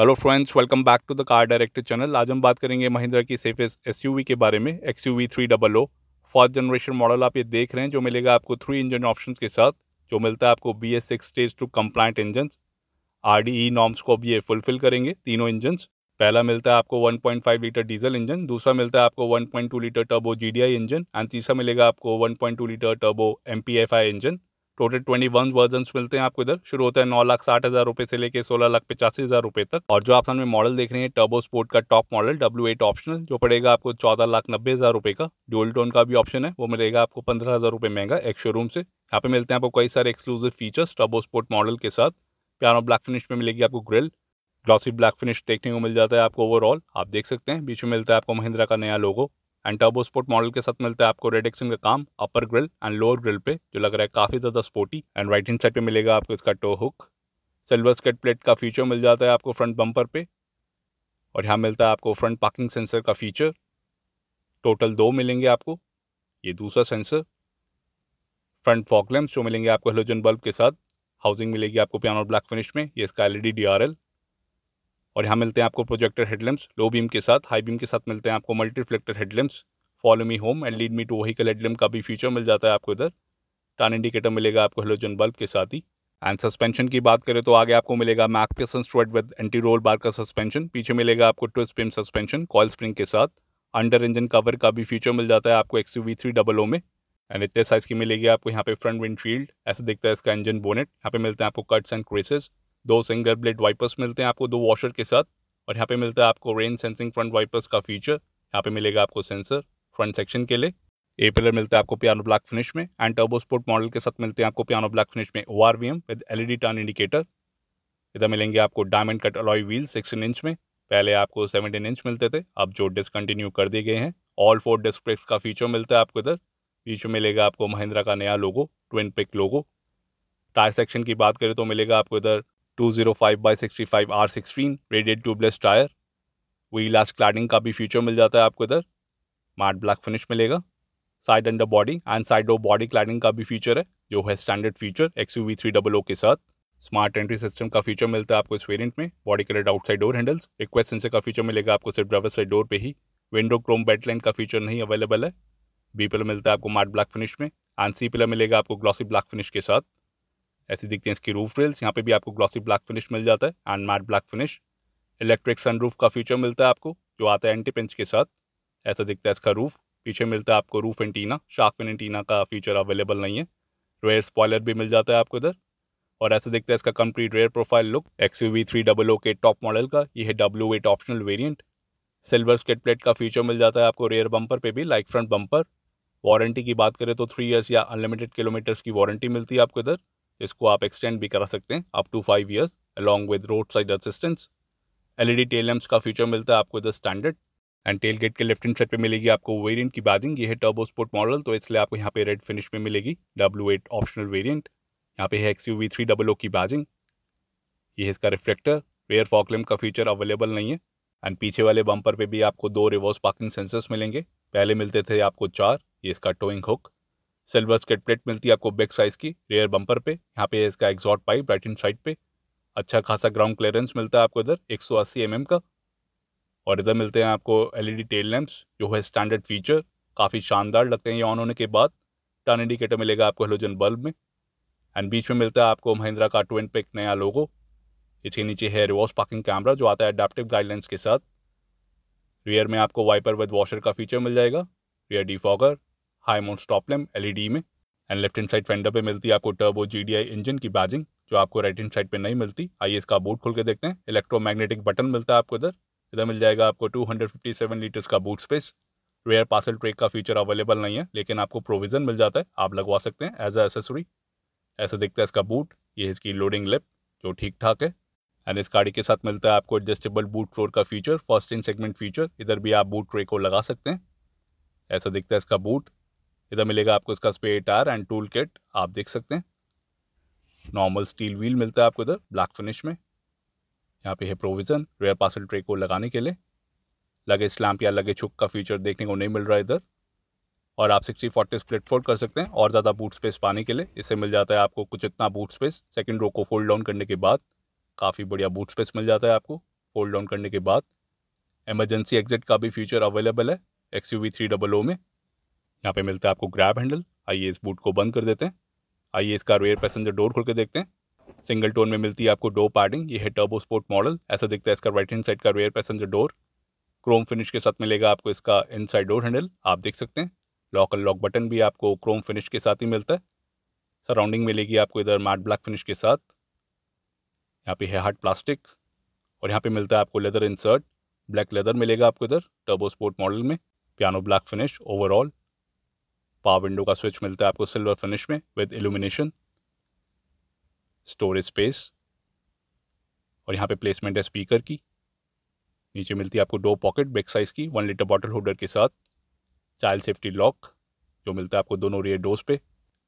hello friends welcome back to the car director channel आज हम बात करेंगे महिंद्रा की सेफेस्ट एस के बारे में X U V three double O first generation model आप ये देख रहे हैं जो मिलेगा आपको थ्री इंजन ऑप्शन के साथ जो मिलता है आपको B S six stage two compliant engine R D E norms को अब ये फुलफिल करेंगे तीनों इंजन पहला मिलता है आपको one point five litre diesel engine दूसरा मिलता है आपको one point two litre turbo G D I engine and तीसरा मिलेगा आपको one point two litre turbo M P F I engine total twenty one version मिलते हैं आपको इधर शुरू होता है नौ लाख साठ हज़ार रुपये से लेकर सोलह लाख पचासी हज़ार रुपये तक और जो आप सामने मॉडल देख रहे हैं टर्बो स्पोर्ट का top model W eight optional जो पड़ेगा आपको चौदह लाख नब्बे हज़ार रुपए का ड्यूल टोन का भी ऑप्शन है वो मिलेगा आपको पंद्रह हज़ार रुपए महंगा एक शोरूम से यहाँ पे मिलते हैं आपको कई सारे exclusive features turbo sport model के साथ प्यारो ब्लैक फिनिश में मिलेगी आपको ग्रिल ग्लॉसी ब्लैक फिनिश देखने को मिल जाता है आपको ओवरऑल आप देख सकते हैं बीच में मिलता है आपको महिंद्रा का नया logo and turbo sport model के साथ मिलता है आपको रेड एक्सिंग का काम upper grille and lower grille पे जो लग रहा है काफ़ी ज़्यादा sporty and right hand side पे मिलेगा आपको इसका tow hook silver skid plate का फीचर मिल जाता है आपको फ्रंट बम्पर पे और यहाँ मिलता है आपको फ्रंट पार्किंग सेंसर का फीचर टोटल दो मिलेंगे आपको ये दूसरा सेंसर फ्रंट फॉक जो मिलेंगे आपको हेलोजन बल्ब के साथ हाउसिंग मिलेगी आपको पियानो ब्लैक फिनिश में ये इसका एलईडी डीआरएल e और यहाँ मिलते हैं आपको प्रोजेक्टर हेडलैम्प्स लो बीम के साथ हाई बीम के साथ मिलते हैं आपको multireflector headlamps follow me home and lead me to vehicle headlamp का भी फीचर मिल जाता है आपको इधर टर्न इंडिकेटर मिलेगा आपको हेलोजन बल्ब के साथ ही एंड सस्पेंशन की बात करें तो आगे आपको मिलेगा के strut with anti roll bar का सस्पेंशन पीछे मिलेगा आपको twist beam suspension coil spring के साथ अंडर इंजन कवर का भी फीचर मिल जाता है आपको X V three double O में एंड इतने साइज़ की मिलेगी आपको यहाँ पे फ्रंट विंडशील्ड ऐसे दिखता है इसका इंजन बोनेट यहाँ पे मिलते हैं आपको कट्स एंड क्रेसेस दो सिंगल ब्लेड वाइपर्स मिलते हैं आपको दो वॉशर के साथ और यहाँ पे मिलता है आपको रेन सेंसिंग फ्रंट वाइपर्स का फीचर यहाँ पे मिलेगा आपको सेंसर फ्रंट सेक्शन के लिए ए पिलर मिलता है आपको पियानो ब्लैक फिनिश में एंड टर्बो स्पोर्ट मॉडल के साथ मिलते हैं आपको पियानो ब्लैक फिनिश में O R V M with L E D turn indicator इधर मिलेंगे आपको diamond cut alloy wheel sixteen inch में पहले आपको सेवनटीन इंच मिलते थे अब जो डिसकंटिन्यू कर दिए गए हैं ऑल फोर डिस्क ब्रेक्स का फीचर मिलता है आपको इधर बीच में मिलेगा आपको महिंद्रा का नया logo twin peak logo tyre section की बात करें तो मिलेगा आपको इधर 205 by 65 R sixteen radial tubeless tyre वी लास्ट क्लाडिंग का भी फीचर मिल जाता है आपको इधर मार्ट ब्लैक फिनिश मिलेगा side under body and side of body cladding का भी फीचर है जो है standard feature X U V three double O के साथ स्मार्ट एंट्री सिस्टम का फीचर मिलता है आपको इस वेरिएंट में body colour outside door handles request sensor का फीचर मिलेगा आपको सिर्फ ड्राइवर साइड डोर पे ही विंडो क्रोम बेटलाइन का फीचर नहीं अवेलेबल है बी पिलर मिलता है आपको मार्ट ब्लैक फिनिश में एंड सी पिलर मिलेगा आपको ग्लॉसी ब्लैक फिनिश के साथ ऐसे दिखते हैं इसकी रूफ रेल्स यहाँ पे भी आपको ग्लॉसी ब्लैक फिनिश मिल जाता है and matte black finish electric sunroof का फीचर मिलता है आपको जो आता है एंटी पिंच के साथ ऐसा दिखता है इसका रूफ पीछे मिलता है आपको रूफ एंटीना शार्कविन एंटीना का फीचर अवेलेबल नहीं है रेयर स्पॉयलर भी मिल जाता है आपको इधर और ऐसा दिखता है इसका complete rear profile look X U V three double O के टॉप मॉडल का ये है W eight optional variant silver skid plate का फीचर मिल जाता है आपको रेयर बम्पर पर भी लाइक फ्रंट बम्पर वारंटी की बात करें तो थ्री ईयर्स या अनलिमिटेड किलोमीटर्स की वारंटी मिलती है आपको इधर इसको आप एक्सटेंड भी करा सकते हैं up to five years along with road side assistance LED tail lamps का फीचर मिलता है आपको the standard and tail gate के लेफ्ट हैंड साइड पे मिलेगी आपको वेरिएंट की बैदिंग ये है टर्बो स्पोर्ट मॉडल तो इसलिए आपको यहाँ पे रेड फिनिश में मिलेगी डब्ल्यू एट ऑप्शनल वेरियंट यहाँ पे है X U V three double O की बैजिंग ये है इसका रिफ्लेक्टर रेयर फॉकलेम का फीचर अवेलेबल नहीं है एंड पीछे वाले बम्पर पे भी आपको दो रिवर्स पार्किंग सेंसर्स मिलेंगे पहले मिलते थे आपको चार ये इसका towing hook silver skid plate मिलती है आपको बिग साइज़ की रेयर बंपर पे यहाँ पे इसका exhaust pipe right hand side पे अच्छा खासा ग्राउंड क्लियरेंस मिलता है आपको इधर 180 एम का और इधर मिलते हैं आपको एलईडी टेल लैंप्स जो है स्टैंडर्ड फीचर काफ़ी शानदार लगते हैं ये ऑन होने के बाद टर्न इंडिकेटर मिलेगा आपको हेलोजन बल्ब में एंड बीच में मिलता है आपको महिंद्रा का ट्वेंट पे एक नया लोगो इसके नीचे है रिवर्स पार्किंग कैमरा जो आता है अडाप्टिव गाइडलाइंस के साथ रियर में आपको वाइपर विद वॉशर का फीचर मिल जाएगा rear defogger high mount stop lamp LED में and left hand side fender पे मिलती है आपको टर्बो जीडीआई इंजन की बैजिंग जो आपको राइट हैंड साइड पे नहीं मिलती आइए इसका बूट खोल के देखते हैं इलेक्ट्रोमैग्नेटिक बटन मिलता है आपको इधर इधर मिल जाएगा आपको 257 लीटर्स का boot space rear parcel tray का फीचर अवेलेबल नहीं है लेकिन आपको प्रोविज़न मिल जाता है आप लगवा सकते हैं एज अ एसेसरी ऐसे दिखता है इसका बूट ये इसकी लोडिंग लिप जो ठीक ठाक है एंड इस गाड़ी के साथ मिलता है आपको एडजस्टेबल बूट फ्लोर का feature first in segment feature इधर भी आप बूट ट्रे को लगा सकते हैं ऐसा दिखता है इसका बूट इधर मिलेगा आपको इसका spare tyre and tool kit आप देख सकते हैं नॉर्मल स्टील व्हील मिलता है आपको इधर ब्लैक फिनिश में यहाँ पे है प्रोविज़न रेयर पार्सल ट्रे को लगाने के लिए लगे स्लैम्प या लगे छुक का फीचर देखने को नहीं मिल रहा है इधर और आप सिक्सटी फोर्टी स्प्लिट फोल्ड कर सकते हैं और ज़्यादा बूट स्पेस पाने के लिए इससे मिल जाता है आपको कुछ इतना बूट स्पेस सेकेंड रो को फोल्ड डाउन करने के बाद काफ़ी बढ़िया बूट स्पेस मिल जाता है आपको फोल्ड डाउन करने के बाद एमरजेंसी एग्जिट का भी फीचर अवेलेबल है X U V three double O में यहाँ पे मिलता है आपको ग्रैब हैंडल आइए इस बूट को बंद कर देते हैं आइए इसका रेयर पैसेंजर डोर खोल के देखते हैं सिंगल टोन में मिलती है आपको डो पार्टिंग ये है टर्बो स्पोर्ट मॉडल ऐसा दिखता है इसका राइट हैंड साइड का rear passenger door chrome finish के साथ मिलेगा आपको इसका इन डोर हैंडल आप देख सकते हैं लॉक बटन भी आपको क्रोम फिनिश के साथ ही मिलता है सराउंडिंग मिलेगी आपको इधर मैट ब्लैक फिनिश के साथ यहाँ पे है हार्ड प्लास्टिक और यहाँ पे मिलता है आपको लेदर इंसर्ट ब्लैक लेदर मिलेगा आपको इधर टर्बो स्पोर्ट मॉडल में piano black finish overall power window का स्विच मिलता है आपको सिल्वर फिनिश में विद इल्यूमिनेशन स्टोरेज स्पेस और यहाँ पे प्लेसमेंट है स्पीकर की नीचे मिलती है आपको दो पॉकेट बैक साइज़ की वन लीटर बॉटल होल्डर के साथ चाइल्ड सेफ्टी लॉक जो मिलता है आपको दोनों रियर डोज पे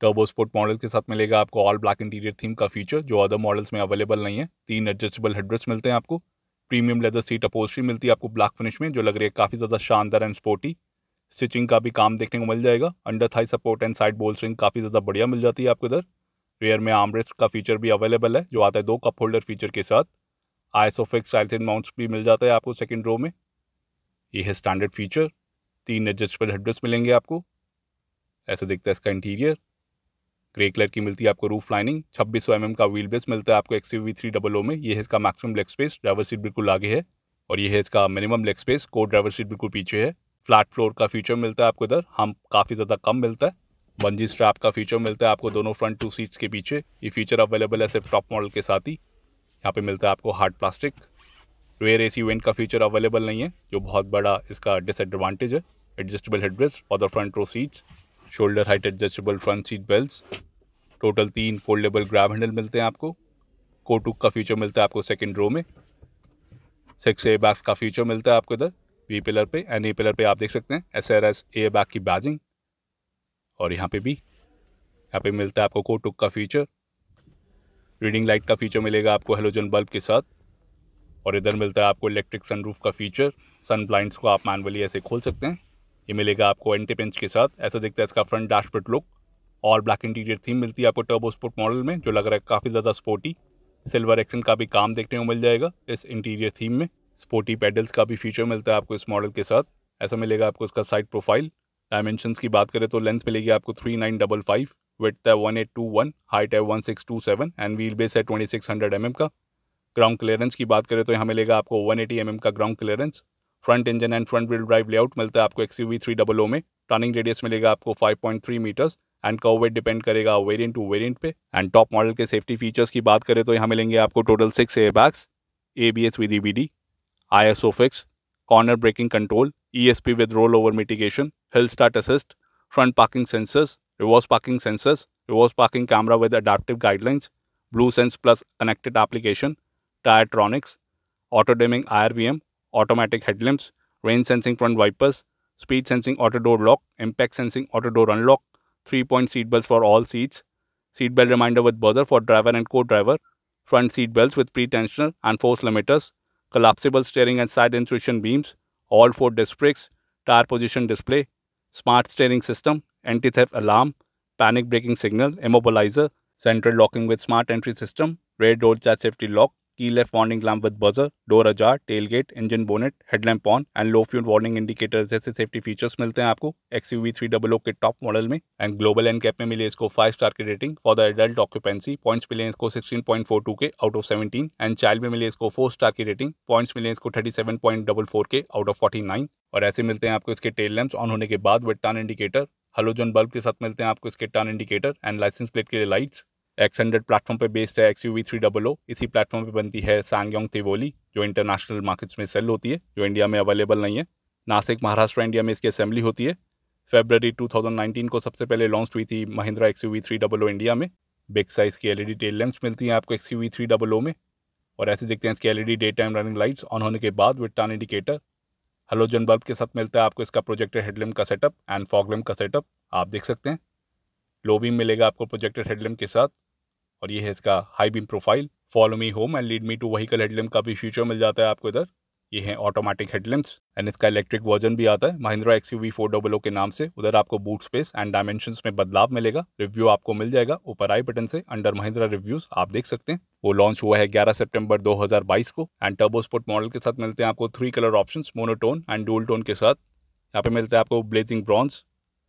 टर्बो स्पोर्ट मॉडल के साथ मिलेगा आपको ऑल ब्लैक इंटीरियर थीम का फीचर जो अदर मॉडल्स में अवेलेबल नहीं है तीन एडजस्टेबल हेडरेस्ट मिलते हैं आपको प्रीमियम लेदर सीट अपोस्ट्री मिलती है आपको ब्लैक फिनिश में जो लग रही है काफ़ी ज़्यादा शानदार एंड स्पोर्टी स्टिचिंग का भी काम देखने को मिल जाएगा under thigh support and side bolstering काफ़ी ज़्यादा बढ़िया मिल जाती है आपको इधर रेयर में आर्मरेस्ट का फीचर भी अवेलेबल है जो आता है दो कप होल्डर फीचर के साथ आइसोफिक्स फिक्स टाइल्सिन माउंट्स भी मिल जाता है आपको सेकेंड रो में ये है स्टैंडर्ड फीचर तीन एडजस्टेबल हेडरेस्ट मिलेंगे आपको ऐसे दिखता है इसका इंटीरियर ग्रे कलर की मिलती है आपको रूफ लाइनिंग छब्बीस सौ mm का व्हील बेस मिलता है आपको X V three double O में ये है इसका maximum leg space driver seat बिल्कुल आगे है और ये है इसका मिनिमम लेग स्पेस को ड्राइवर सीट बिल्कुल पीछे है फ्लैट फ्लोर का फीचर मिलता है आपको इधर हम काफ़ी ज़्यादा कम मिलता है बंजी स्ट्रैप का फीचर मिलता है आपको दोनों फ्रंट टू सीट्स के पीछे ये फीचर अवेलेबल है सिर्फ टॉप मॉडल के साथ ही यहाँ पे मिलता है आपको hard plastic rear AC vent का फीचर अवेलेबल नहीं है जो बहुत बड़ा इसका डिसएडवांटेज है एडजस्टेबल हेडरेस्ट और the front row seats shoulder height adjustable front seat belt total तीन फोल्डेबल ग्रैब हैंडल मिलते हैं आपको कोटुक का फीचर मिलता है आपको सेकेंड रो में सिक्स ए बैग का फीचर मिलता है आपको इधर बी पिलर पे एंड ए पिलर पे आप देख सकते हैं S R S air bag की बैजिंग और यहाँ पे भी यहाँ पे मिलता है आपको कोटुक का फीचर रीडिंग लाइट का फीचर मिलेगा आपको हेलोजन बल्ब के साथ और इधर मिलता है आपको इलेक्ट्रिक सनरूफ का फीचर सन ब्लाइंड्स को आप मैनुअली ऐसे खोल सकते हैं ये मिलेगा आपको एंटी पेंच के साथ ऐसा दिखता है इसका फ्रंट डैशबोर्ड लुक और ब्लैक इंटीरियर थीम मिलती है आपको टर्बो स्पोर्ट मॉडल में जो लग रहा है काफ़ी ज़्यादा स्पोर्टी सिल्वर एक्शन का भी काम देखने को मिल जाएगा इस इंटीरियर थीम में स्पोर्टी पेडल्स का भी फीचर मिलता है आपको इस मॉडल के साथ ऐसा मिलेगा आपको इसका साइड प्रोफाइल डायमेंशंस की बात करें तो लेंथ मिलेगी आपको three nine double five width है one eight two one height है one six two seven and wheel base है twenty six hundred M M का ग्राउंड क्लियरेंस की बात करें तो यहाँ मिलेगा आपको वन एटी एम एम का ground clearance front engine and front wheel drive layout मिलता है आपको X U V three double O में टर्निंग रेडियस मिलेगा आपको five point three metres and cover depend करेगा वेरियंट टू वेरियंट पे and top model के सेफ्टी फीचर्स की बात करें तो यहाँ मिलेंगे आपको total six air bags A B S with E B D ISOFix, corner braking control, ESP with rollover mitigation, hill start assist, front parking sensors, reverse parking sensors, reverse parking camera with adaptive guidelines, BlueSense Plus connected application, Tiretronics, auto dimming IRVM, automatic headlamps, rain sensing front wipers, speed sensing auto door lock, impact sensing auto door unlock, 3 point seat belts for all seats, seat belt reminder with buzzer for driver and co driver, front seat belts with pre tensioner and force limiters, collapsible steering and side intrusion beams, all four disc brakes, tire position display, smart steering system, anti-theft alarm, panic braking signal, immobilizer, central locking with smart entry system, rear door child safety lock, key left left warning with buzzer buzzer, ajar tail gate engine bonnet headlamp on and low fuel warning indicator जैसे safety features मिलते हैं आपको X U V three double O के top model में and global NCAP में मिले इसको five star की rating for the adult occupancy points मिले इसको सिक्सटीन पॉइंट फोर टू के out of seventeen and child में मिले इसको फोर स्टार की रेटिंग पॉइंट्स मिले इसको thirty seven point double four के आउट ऑफ फोर्टी नाइन और ऐसे मिलते हैं आपको इसके टेल लैंप्स ऑन होने के बाद with turn indicator halogen bulb के साथ मिलते हैं आपको इसके turn indicator and licence plate के लिए लाइट्स एक्स हंड्रेड प्लेटफॉर्म पर बेस्ड है X U V three double O इसी प्लेटफॉर्म पर बनती है सांगयोंग तिवोली जो इंटरनेशनल मार्केट्स में सेल होती है जो इंडिया में अवेलेबल नहीं है नासिक महाराष्ट्र इंडिया में इसकी असेंबली होती है फेबररी 2019 को सबसे पहले लॉन्च हुई थी Mahindra X U V three double O India में बिग साइज़ की एलईडी टेल लैंप्स मिलती हैं आपको X U V three double O में और ऐसे देखते हैं इसकी LED day time running lights on होने के बाद with turn indicator halogen bulb के साथ मिलता है आपको इसका प्रोजेक्टेड हेडलम का सेटअप एंड फॉगलम का सेटअप आप देख सकते हैं लो मिलेगा आपको प्रोजेक्टेड हेडलम के साथ और ये है इसका high beam profile follow me home and lead me to vehicle headlamp का भी फीचर मिल जाता है आपको इधर ये है ऑटोमेटिक हेडलैम्प्स एंड इसका इलेक्ट्रिक वर्जन भी आता है Mahindra X U double O के नाम से उधर आपको बूट स्पेस एंड डायमेंशन में बदलाव मिलेगा रिव्यू आपको मिल जाएगा ऊपर आई बटन से अंडर महिंद्रा रिव्यूज आप देख सकते हैं वो लॉन्च हुआ है 11 सितंबर 2022 को एंड टर्बोस्पोर्ट मॉडल के साथ मिलते हैं आपको three colour option monotone and dual tone के साथ यहाँ पे मिलते हैं आपको blazing bronze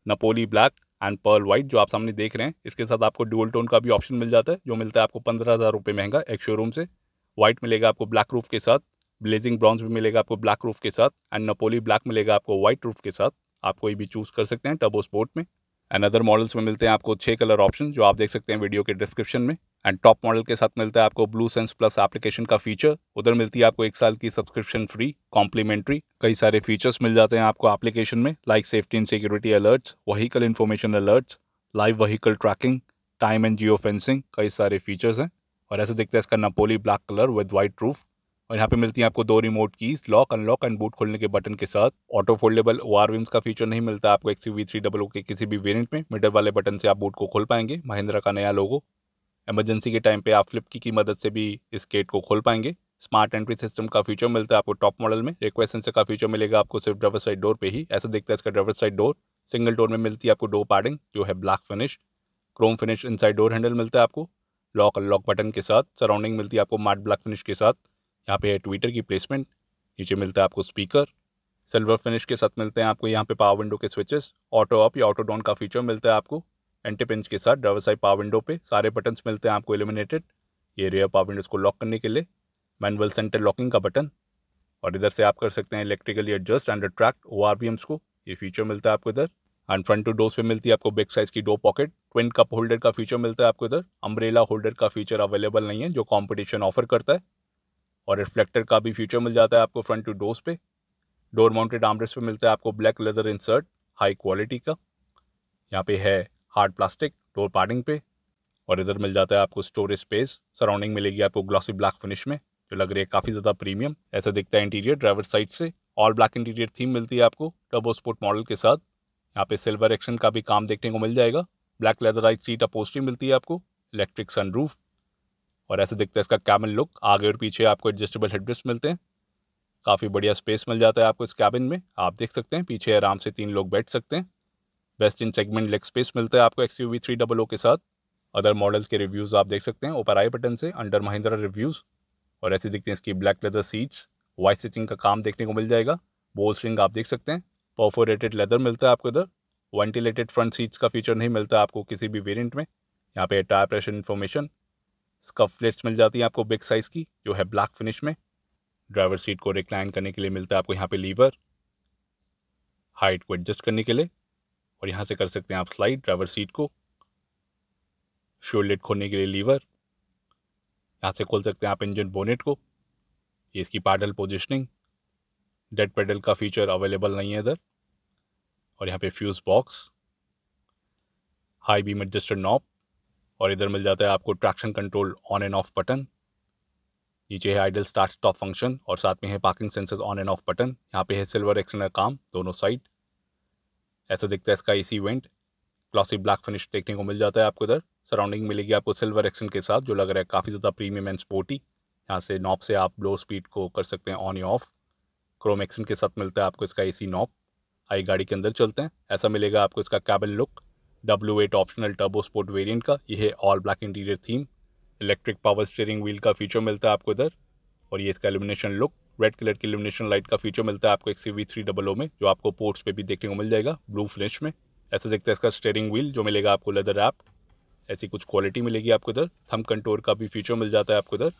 Napoli black and pearl white जो आप सामने देख रहे हैं इसके साथ आपको डुअल टोन का भी ऑप्शन मिल जाता है जो मिलता है आपको पंद्रह हज़ार रुपये महंगा एक शोरूम से वाइट मिलेगा आपको ब्लैक रूफ के साथ ब्लेजिंग ब्राउन्स भी मिलेगा आपको ब्लैक रूफ के साथ एंड नपोली ब्लैक मिलेगा आपको वाइट रूफ के साथ आप कोई भी चूज़ कर सकते हैं टबो स्पोर्ट में एंड अदर मॉडल्स में मिलते हैं आपको छः कलर ऑप्शन जो आप देख सकते हैं वीडियो के डिस्क्रिप्शन में एंड टॉप मॉडल के साथ मिलता है आपको ब्लू सेंस प्लस एप्लीकेशन का फीचर उधर मिलती है आपको एक साल की सब्सक्रिप्शन फ्री कॉम्प्लीमेंट्री कई सारे फीचर्स मिल जाते हैं आपको एप्लीकेशन में like safety and security alerts vehicle information alerts live vehicle tracking time and geofencing कई सारे फीचर्स हैं और ऐसे देखते हैं इसका Napoli black colour with white roof और यहाँ पे मिलती है आपको दो रिमोट की लॉक अनलॉक एंड बूट खोलने के बटन के साथ ऑटो फोल्डेबल ओ आर का फीचर नहीं मिलता आपको एक्सी वी थ्री डबल के किसी भी वेरियंट में मिडल वाले बटन से आप बूट को खोल पाएंगे महिंद्रा का नया लोगो एमरजेंसी के टाइम पे आप फ्लिप की, की मदद से भी इस गेट को खोल पाएंगे स्मार्ट एंट्री सिस्टम का फीचर मिलता है आपको टॉप मॉडल में रिक्वेस्ट सेंसर का फीचर मिलेगा आपको सिर्फ ड्राइवर साइड डोर पे ही ऐसा देखता है इसका driver side door single door में मिलती है आपको डोर पैडिंग जो है black finish chrome finish inside door handle मिलता है आपको लॉक अनलॉक बटन के साथ सराउंडिंग मिलती है आपको मार्ट ब्लैक फिनिश के साथ यहाँ पे है ट्विटर की प्लेसमेंट नीचे मिलता है आपको स्पीकर सिल्वर फिनिश के साथ मिलते हैं आपको यहाँ पे पावर विंडो के स्विचेस ऑटो अप या ऑटो डाउन का फीचर मिलता है आपको एंटी पिंच के साथ ड्राइवर साइड पावर विंडो पे सारे बटन्स मिलते हैं आपको एलिमिनेटेड ये रेयर पावर विंडोज को लॉक करने के लिए मैनुअल सेंटर लॉकिंग का बटन और इधर से आप कर सकते हैं electrically adjust and retract O को ये फीचर मिलता है आपको इधर एंड फ्रंट टू डोर्स पे मिलती है आपको बिग साइज की door pocket twin cup holder का फीचर मिलता है आपको इधर अम्ब्रेला होल्डर का फीचर अवेलेबल नहीं है जो कॉम्पिटिशन ऑफर करता है और रिफ्लेक्टर का भी फीचर मिल जाता है आपको फ्रंट टू डोर्स पे डोर माउंटेड आमरेस पे मिलता है आपको black leather insert high quality का यहाँ पे है हार्ड प्लास्टिक डोर पार्टिंग पे और इधर मिल जाता है आपको स्टोरेज स्पेस सराउंडिंग मिलेगी आपको ग्लॉसी ब्लैक फिनिश में जो लग रही है काफ़ी ज़्यादा प्रीमियम ऐसा दिखता है इंटीरियर ड्राइवर साइड से ऑल ब्लैक इंटीरियर थीम मिलती है आपको टर्बो स्पोर्ट मॉडल के साथ यहाँ पे सिल्वर एक्शन का भी काम देखने को मिल जाएगा black leatherette seat upholstery मिलती है आपको इलेक्ट्रिक सनरूफ और ऐसे दिखता है इसका कैबिन लुक आगे और पीछे आपको एडजस्टेबल हेडरेस्ट मिलते हैं काफ़ी बढ़िया स्पेस मिल जाता है आपको इस कैबिन में आप देख सकते हैं पीछे आराम से तीन लोग बैठ सकते हैं best in segment leg space मिलता है आपको X U V three double O के साथ अदर मॉडल्स के रिव्यूज़ आप देख सकते हैं ऊपर आई बटन से अंडर महिंद्रा रिव्यूज़ और ऐसे दिखते हैं इसकी black leather seats white stitching का काम देखने को मिल जाएगा बोल स्ट्रिंग आप देख सकते हैं परफोरेटेड लेदर मिलता है आपको इधर वेंटिलेटेड फ्रंट सीट्स का फीचर नहीं मिलता आपको किसी भी वेरियंट में यहाँ पे tyre pressure information scuff plates मिल जाती हैं आपको बिग साइज़ की जो है ब्लैक फिनिश में ड्राइवर सीट को रिक्लाइन करने के लिए मिलता है आपको यहाँ पे लीवर हाइट को एडजस्ट करने के लिए और यहाँ से कर सकते हैं आप स्लाइड ड्राइवर सीट को शोल्डेट खोलने के लिए लीवर यहाँ से खोल सकते हैं आप इंजन बोनेट को ये इसकी पैडल पोजिशनिंग डेड पेडल का फीचर अवेलेबल नहीं है इधर और यहाँ पे fuse box high beam adjuster knob और इधर मिल जाता है आपको traction control on and off button नीचे है आइडल स्टार्ट स्टॉप फंक्शन और साथ में है parking sensors on and off button यहाँ पे है सिल्वर एक्सटर्नल काम दोनों साइड ऐसा दिखता है इसका AC vent classic black finish देखने को मिल जाता है आपको इधर सराउंडिंग मिलेगी आपको सिल्वर एक्सन के साथ जो लग रहा है काफ़ी ज़्यादा प्रीमियम एंड स्पोर्टी यहाँ से नॉप से आप लो स्पीड को कर सकते हैं ऑन या ऑफ क्रोम एक्सन के साथ मिलता है आपको इसका सी नॉप आई गाड़ी के अंदर चलते हैं ऐसा मिलेगा आपको इसका कैबल look W eight optional turbo sport variant का यह है all black interior theme electric power steering wheel का फीचर मिलता है आपको इधर और ये इसका एलिमिनेशन लुक रेड कलर की एल्यूमिनेशन लाइट का फीचर मिलता है आपको एक C V three double O में जो आपको पोर्ट्स पे भी देखने को मिल जाएगा ब्लू फिनिश में ऐसा देखते हैं इसका स्टेयरिंग व्हील जो मिलेगा आपको लेदर ऐप ऐसी कुछ क्वालिटी मिलेगी आपको इधर थम कंट्रोल का भी फीचर मिल जाता है आपको इधर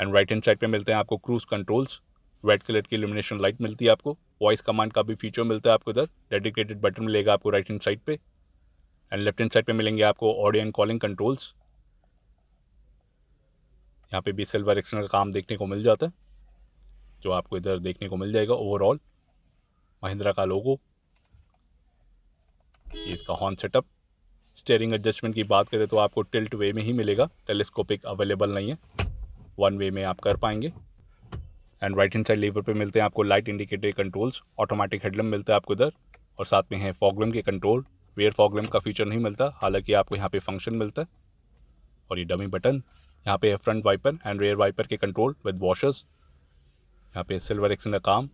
एंड राइट हैंड साइड पे मिलते हैं आपको क्रूज कंट्रोल्स रेड कलर की इल्यूमिनेशन लाइट मिलती है आपको वॉइस कमांड का भी फीचर मिलता है आपको इधर डेडिकेटेड बटन मिलेगा आपको राइट हैंड साइड पे एंड लेफ्ट हैंड साइड पे मिलेंगे आपको ऑडियो एंड कॉलिंग कंट्रोल्स यहाँ पे भी सिल्वर एक्सटर्नल का काम देखने को मिल जाता है जो आपको इधर देखने को मिल जाएगा ओवरऑल महिंद्रा का लोगो ये इसका हॉर्न सेटअप स्टेयरिंग एडजस्टमेंट की बात करें तो आपको टिल्ट वे में ही मिलेगा टेलीस्कोपिक अवेलेबल नहीं है वन वे में आप कर पाएंगे and right hand side lever पे मिलते हैं आपको light indicator controls automatic headlamp मिलता है आपको इधर और साथ में है फॉगलम के कंट्रोल रेयर फॉग लैम्प का फीचर नहीं मिलता हालांकि आपको यहाँ पे फंक्शन मिलता है और ये डमी बटन यहाँ पे है front wiper and rear wiper के कंट्रोल विद वॉशर्स यहाँ पे सिल्वर एक्सन का काम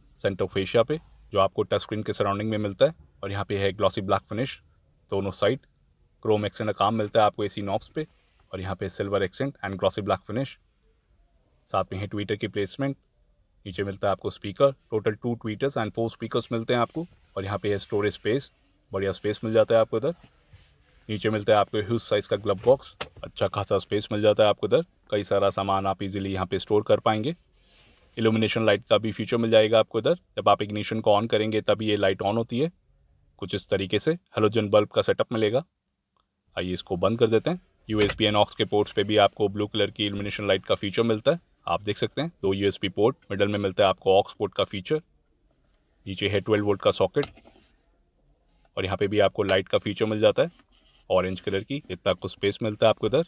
एशिया पे जो आपको टच स्क्रीन के सराउंडिंग में मिलता है और यहाँ पे है ग्लॉसी ब्लैक फिनिश दोनों साइड क्रोम एक्सेंट का काम मिलता है आपको एसी नॉब्स पे और यहाँ पे silver accent and glossy black finish साथ में है ट्विटर की प्लेसमेंट नीचे मिलता है आपको speaker total two tweeters and four speakers मिलते हैं आपको और यहाँ पे है स्टोरेज स्पेस बढ़िया स्पेस मिल जाता है आपको इधर नीचे मिलता है आपको ह्यूज साइज़ का ग्लब बॉक्स अच्छा खासा स्पेस मिल जाता है आपको इधर कई सारा सामान आप इजीली यहाँ पे स्टोर कर पाएंगे इल्यूमिनेशन लाइट का भी फीचर मिल जाएगा आपको इधर जब आप इग्निशन को ऑन करेंगे तभी ये लाइट ऑन होती है कुछ इस तरीके से हेलोजन बल्ब का सेटअप मिलेगा आइए इसको बंद कर देते हैं U S P and aux के पोर्ट्स पे भी आपको ब्लू कलर की इल्यूमिनेशन लाइट का फीचर मिलता है आप देख सकते हैं दो U S P port middle में मिलता है आपको ऑक्स पोर्ट का फीचर नीचे है ट्वेल्व वोल्ट का सॉकेट और यहाँ पे भी आपको लाइट का फीचर मिल जाता है ऑरेंज कलर की इतना आपको स्पेस मिलता है आपको इधर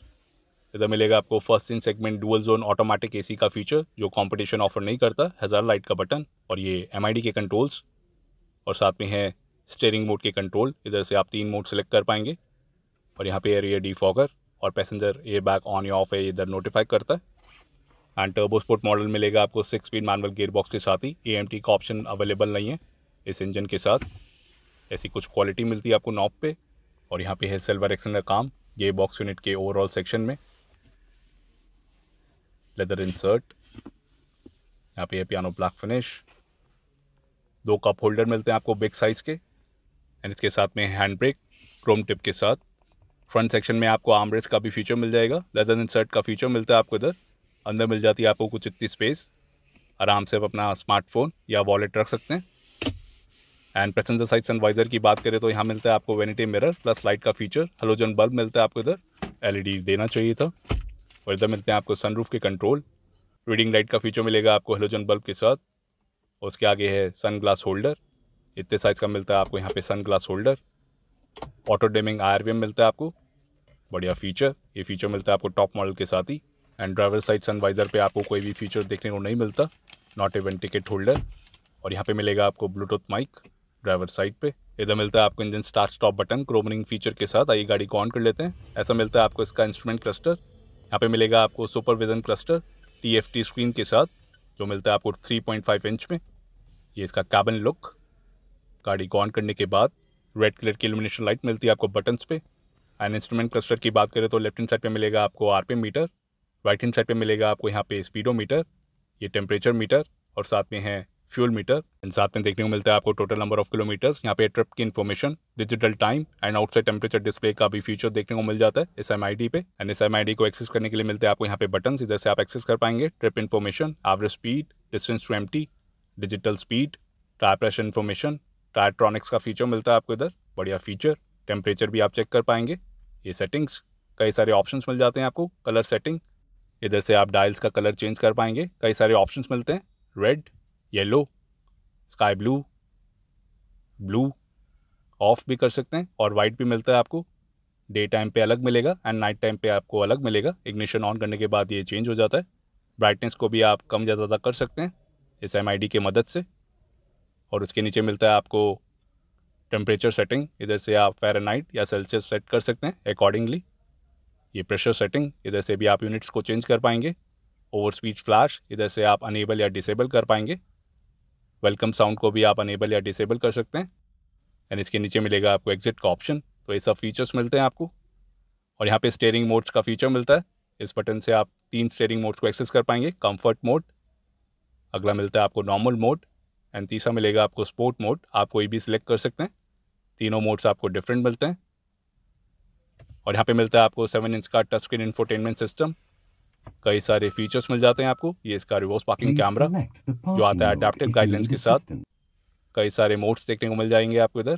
इधर मिलेगा आपको first in segment dual zone automatic AC का फीचर जो कंपटीशन ऑफर नहीं करता हज़ार लाइट का बटन और ये एम के कंट्रोल्स और साथ में है स्टेयरिंग मोड के कंट्रोल इधर से आप तीन मोड सेलेक्ट कर पाएंगे और यहाँ पे एयर एयर डिफॉगर और पैसेंजर एयर बैग ऑन या ऑफ है इधर नोटिफाई करता है एंड टर्बो स्पोर्ट मॉडल मिलेगा आपको six speed manual gear box के साथ ही ए का ऑप्शन अवेलेबल नहीं है इस इंजन के साथ ऐसी कुछ क्वालिटी मिलती है आपको नॉब पे और यहाँ पे है सिल्वर एक्सन का काम ये बॉक्स यूनिट के ओवरऑल सेक्शन में लेदर इंसर्ट यहाँ पे है पियानो ब्लैक फिनिश दो कप होल्डर मिलते हैं आपको बिग साइज़ के एंड इसके साथ में हैंड ब्रेक क्रोम टिप के साथ फ्रंट सेक्शन में आपको आर्म का भी फीचर मिल जाएगा लेदर इंसर्ट का फीचर मिलता है आपको इधर अंदर मिल जाती है आपको कुछ इतनी स्पेस आराम से आप अपना स्मार्टफोन या वॉलेट रख सकते हैं एंड पैसेंजर साइड सनवाइजर की बात करें तो यहाँ मिलता है आपको वेनिटी मिरर प्लस लाइट का फीचर हलोजन बल्ब मिलता है आपको इधर एलईडी देना चाहिए था और इधर मिलते हैं आपको सनरूफ के कंट्रोल रीडिंग लाइट का फीचर मिलेगा आपको हेलोजन बल्ब के साथ उसके आगे है सन ग्लास होल्डर इतने साइज़ का मिलता है आपको यहाँ पे sunglass holder auto dimming I मिलता है आपको बढ़िया फीचर ये फीचर मिलता है आपको टॉप मॉडल के साथ ही एंड ड्राइवर साइड सनवाइज़र पर आपको कोई भी फीचर देखने को नहीं मिलता नॉट इवन टिकट होल्डर और यहाँ पे मिलेगा आपको ब्लूटूथ माइक ड्राइवर साइड पे इधर मिलता है आपको engine start stop button chrome ring feature के साथ आइए गाड़ी को ऑन कर लेते हैं ऐसा मिलता है आपको इसका इंस्ट्रूमेंट क्लस्टर यहाँ पे मिलेगा आपको सुपरविजन क्लस्टर टी स्क्रीन के साथ जो मिलता है आपको 3.5 इंच में ये इसका कैबिन लुक गाड़ी को ऑन करने के बाद रेड कलर की एलुमिनेशन लाइट मिलती है आपको बटन्स पे एंड इंस्ट्रूमेंट क्लस्टर की बात करें तो लेफ्ट हैंड साइड पर मिलेगा आपको R meter right hand side पर मिलेगा आपको यहाँ पे स्पीडो मीटर ये टेम्परेचर मीटर और साथ में है फ्यूल मीटर एंड साथ में देखने को मिलता है आपको टोटल नंबर ऑफ किलोमीटर्स यहाँ पे ट्रिप की information digital time and outside temperature display का भी फीचर देखने को मिल जाता है इस एम पे एंड इस एम को एक्सेस करने के लिए मिलते हैं आपको यहाँ पे बटन इधर से आप एक्सेस कर पाएंगे trip information average speed distance to M digital speed tyre pressure information tyretronics का फीचर मिलता है आपको इधर बढ़िया फीचर टेम्परेचर भी आप चेक कर पाएंगे ये सेटिंग्स कई सारे ऑप्शन मिल जाते हैं आपको कलर सेटिंग इधर से आप डायल्स का कलर चेंज कर पाएंगे कई सारे ऑप्शन मिलते हैं red yellow sky blue blue off भी कर सकते हैं और वाइट भी मिलता है आपको डे टाइम पे अलग मिलेगा एंड नाइट टाइम पे आपको अलग मिलेगा इग्निशन ऑन करने के बाद ये चेंज हो जाता है ब्राइटनेस को भी आप कम या ज़्यादा कर सकते हैं इस एम आई डी की मदद से और उसके नीचे मिलता है आपको टेम्परेचर सेटिंग इधर से आप नाइट या सेल्सियस सेट कर सकते हैं अकॉर्डिंगली ये प्रेशर सेटिंग इधर से भी आप यूनिट्स को चेंज कर पाएंगे ओवर स्पीड फ्लैश इधर से आप अनेबल या डिसेबल कर पाएंगे वेलकम साउंड को भी आप अनेबल या डिसेबल कर सकते हैं एंड इसके नीचे मिलेगा आपको एग्जिट का ऑप्शन तो ये सब फीचर्स मिलते हैं आपको और यहाँ पे स्टेयरिंग मोड्स का फीचर मिलता है इस बटन से आप तीन स्टेयरिंग मोड्स को एक्सेस कर पाएंगे कंफर्ट मोड अगला मिलता है आपको नॉर्मल मोड एंड तीसरा मिलेगा आपको स्पोर्ट मोड आप कोई भी सिलेक्ट कर सकते हैं तीनों मोड्स आपको डिफरेंट मिलते हैं और यहाँ पे मिलता है आपको सेवन इंच का टच स्क्रीन इन्फोटेनमेंट सिस्टम कई सारे फीचर्स मिल जाते हैं आपको ये इसका रिवर्स पार्किंग कैमरा जो आता है अडेप्टिव गाइडलाइंस के साथ कई सारे मोड्स देखने को मिल जाएंगे आपको इधर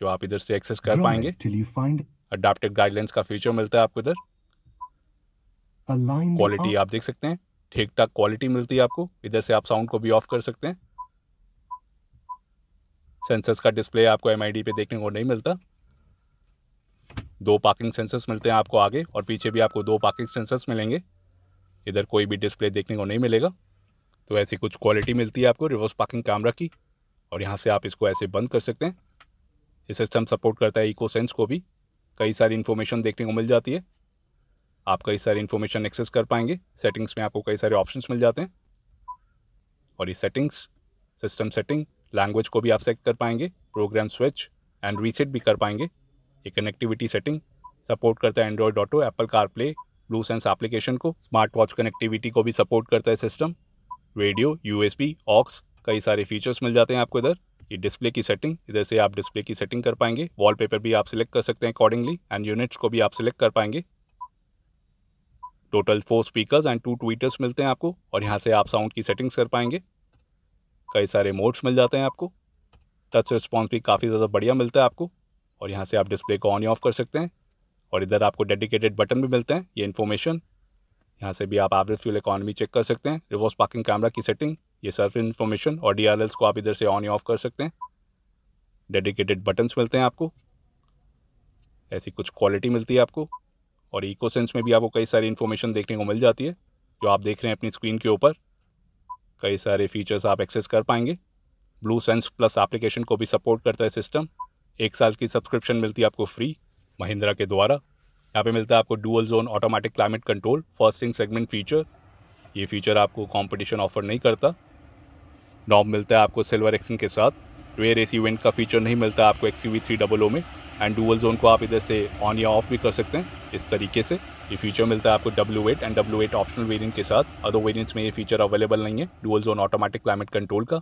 जो आप इधर से एक्सेस कर पाएंगे अडेप्टिव गाइडलाइंस का फीचर मिलता है आपको इधर क्वालिटी आप देख सकते हैं ठीक ठाक क्वालिटी मिलती है आपको इधर से आप साउंड को भी ऑफ कर सकते हैं सेंसर्स का डिस्प्ले आपको एम पे देखने को नहीं मिलता दो पार्किंग सेंसर्स मिलते हैं आपको आगे और पीछे भी आपको दो पार्किंग सेंसर्स मिलेंगे इधर कोई भी डिस्प्ले देखने को नहीं मिलेगा तो ऐसी कुछ क्वालिटी मिलती है आपको रिवर्स पार्किंग कैमरा की और यहाँ से आप इसको ऐसे बंद कर सकते हैं ये सिस्टम सपोर्ट करता है इको सेंस को भी कई सारी इन्फॉर्मेशन देखने को मिल जाती है आप कई सारी इन्फॉर्मेशन एक्सेस कर पाएंगे सेटिंग्स में आपको कई सारे ऑप्शन मिल जाते हैं और ये सेटिंग्स सिस्टम सेटिंग लैंग्वेज को भी आप सेट कर पाएंगे प्रोग्राम स्विच एंड रीसेट भी कर पाएंगे ये कनेक्टिविटी सेटिंग सपोर्ट करता है Android auto Apple car play blue sense application को स्मार्ट वॉच कनेक्टिविटी को भी सपोर्ट करता है सिस्टम रेडियो बी ऑक्स कई सारे फीचर्स मिल जाते हैं आपको इधर ये डिस्प्ले की सेटिंग इधर से आप डिस्प्ले की सेटिंग कर पाएंगे वॉलपेपर भी आप सिलेक्ट कर सकते हैं अकॉर्डिंगली एंड यूनिट्स को भी आप सिलेक्ट कर पाएंगे total four speakers and two tweeters मिलते हैं आपको और यहाँ से आप साउंड की सेटिंग्स कर पाएंगे कई सारे मोड्स मिल जाते हैं आपको टच रिस्पॉन्स भी काफ़ी ज़्यादा बढ़िया मिलता है आपको और यहाँ से आप डिस्प्ले को ऑन या ऑफ कर सकते हैं और इधर आपको डेडिकेटेड बटन भी मिलते हैं ये इन्फॉर्मेशन यहाँ से भी आप एवरेज फ्यूल इकोनॉमी चेक कर सकते हैं रिवर्स पार्किंग कैमरा की सेटिंग ये सर्फ इन्फॉर्मेशन और डी को आप इधर से ऑन या ऑफ कर सकते हैं डेडिकेटेड बटन्स मिलते हैं आपको ऐसी कुछ क्वालिटी मिलती है आपको और इको सेंस में भी आपको कई सारी इन्फॉर्मेशन देखने को मिल जाती है जो आप देख रहे हैं अपनी स्क्रीन के ऊपर कई सारे फीचर्स आप एक्सेस कर पाएंगे ब्लू सेंस प्लस एप्लीकेशन को भी सपोर्ट करता है सिस्टम एक साल की सब्सक्रिप्शन मिलती है आपको फ्री महिंद्रा के द्वारा यहाँ पे मिलता है आपको dual zone automatic climate control first सिंग सेगमेंट फीचर ये फीचर आपको कंपटीशन ऑफर नहीं करता नॉब मिलता है आपको सिल्वर एक्सिंग के साथ रेयर एस इवेंट का फीचर नहीं मिलता आपको X V three double O में एंड डुअल जोन को आप इधर से ऑन या ऑफ भी कर सकते हैं इस तरीके से ये फीचर मिलता है आपको W eight and W eight optional variant के साथ अदर वेरियंट्स में ये फीचर अवेलेबल नहीं है dual zone automatic climate control का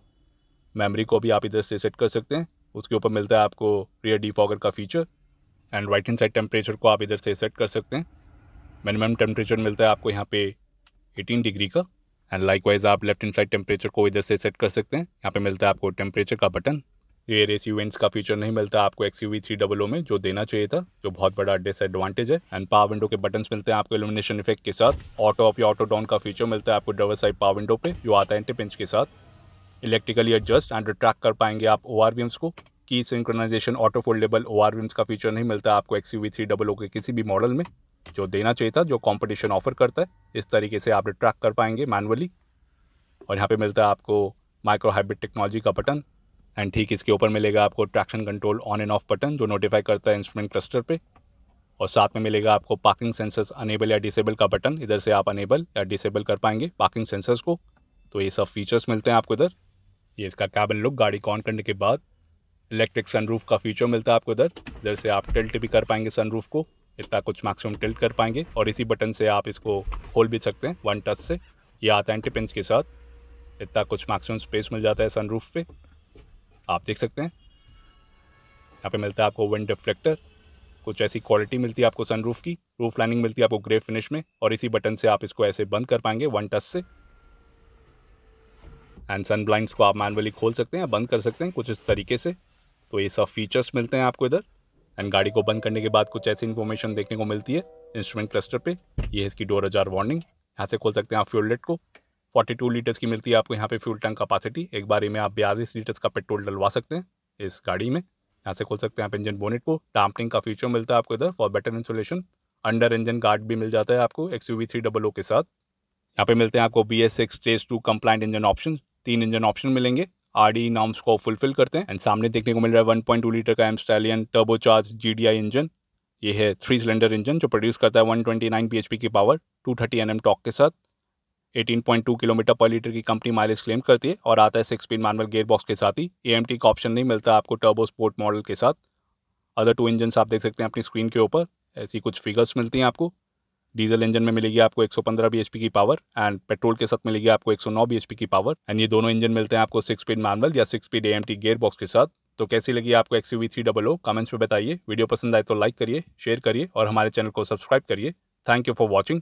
मेमरी को भी आप इधर से सेट कर सकते हैं उसके ऊपर मिलता है आपको रियर डी का feature and right hand side temperature को आप इधर से सेट कर सकते हैं मिनिमम टेम्परेचर मिलता है आपको यहाँ पे 18 डिग्री का एंड लाइकवाइज आप लेफ्ट हैंड साइड टेम्परेचर को इधर से सेट कर सकते हैं यहाँ पे मिलता है आपको टेम्परेचर का बटन एयर ए सी का फीचर नहीं मिलता आपको X U three double O में जो देना चाहिए था जो बहुत बड़ा डिसएडवांटेज है एंड पावर विंडो के बटन्स मिलते हैं आपको इल्यूमिनेशन इफेक्ट के साथ ऑटो ऑफ या ऑटो डाउन का फीचर मिलता है आपको डबल साइड पावर विंडो पे जो आता है इंच के साथ इलेक्ट्रिकली एडजस्ट एंड ट्रैक कर पाएंगे आप ओ को की synchronisation auto foldable O R का फीचर नहीं मिलता आपको X U three double O के किसी भी मॉडल में जो देना चाहिए था जो कंपटीशन ऑफर करता है इस तरीके से आप ट्रैक कर पाएंगे मैनुअली और यहाँ पे मिलता है आपको माइक्रो हाइब्रिड टेक्नोलॉजी का बटन एंड ठीक इसके ऊपर मिलेगा आपको traction control on and off button जो नोटिफाई करता है इंस्ट्रूमेंट क्लस्टर पर और साथ में मिलेगा आपको पार्किंग सेंसर्स अनेबल या डिसेबल का बटन इधर से आप अनेबल या डिसेबल कर पाएंगे पार्किंग सेंसर्स को तो ये सब फीचर्स मिलते हैं आपको इधर ये इसका कैबन लुक गाड़ी कॉन करने के बाद इलेक्ट्रिक सनरूफ का फीचर मिलता है आपको इधर इधर से आप टिल्ट भी कर पाएंगे सनरूफ को इतना कुछ मैक्सिमम टिल्ट कर पाएंगे और इसी बटन से आप इसको खोल भी सकते हैं वन टच से या आता है एंटीपिंस के साथ इतना कुछ मैक्सिमम स्पेस मिल जाता है सनरूफ पे आप देख सकते हैं यहाँ पे मिलता है आपको विंड डिफ्लेक्टर कुछ ऐसी क्वालिटी मिलती है आपको सनरूफ की रूफ लाइनिंग मिलती है आपको ग्रे फिनिश में और इसी बटन से आप इसको ऐसे बंद कर पाएंगे वन टच से एंड सन ब्लाइंड्स को आप मैनुअली खोल सकते हैं या बंद कर सकते हैं कुछ इस तरीके से तो ये सब फीचर्स मिलते हैं आपको इधर एंड गाड़ी को बंद करने के बाद कुछ ऐसी इन्फॉर्मेशन देखने को मिलती है इंस्ट्रूमेंट क्लस्टर पे ये है इसकी डोर हजार वार्निंग यहाँ से खोल सकते हैं आप फ्यूल लेट को 42 लीटर्स की मिलती है आपको यहाँ पे फ्यूल टैंक कैपेसिटी एक बारी में आप बयालीस लीटर्स का पेट्रोल डलवा सकते हैं इस गाड़ी में यहाँ से खोल सकते हैं आप इंजन बोनेट को डांपिंग का फीचर मिलता है आपको इधर for better insulation under engine guard भी मिल जाता है आपको X U three double O के साथ यहाँ पे मिलते हैं आपको B S six two engine option तीन इंजन ऑप्शन मिलेंगे आर डी नॉर्म्स को फुलफिल करते हैं एंड सामने देखने को मिल रहा है 1.2 लीटर का M stallion turbocharge G engine ये है थ्री सिलेंडर इंजन जो प्रोड्यूस करता है 129 ट्वेंटी की पावर 230 थर्टी एन टॉक के साथ 18.2 किलोमीटर पर लीटर की कंपनी माइलेज क्लेम करती है और आता है six speed manual gear box के साथ ही ए का ऑप्शन नहीं मिलता आपको टर्बो स्पोर्ट मॉडल के साथ अदर टू इंजन आप देख सकते हैं अपनी स्क्रीन के ऊपर ऐसी कुछ फिगर्स मिलती हैं आपको डीजल इंजन में मिलेगी आपको 115 सौ की पावर एंड पेट्रोल के साथ मिलेगी आपको 109 सौ की पावर एंड ये दोनों इंजन मिलते हैं आपको सिक्स स्पीड मैनुअल या six speed M gear box के साथ तो कैसी लगी आपको X V three double O comments में बताइए वीडियो पसंद आए तो लाइक करिए शेयर करिए और हमारे चैनल को सब्सक्राइब करिए थैंक यू फॉर वॉचिंग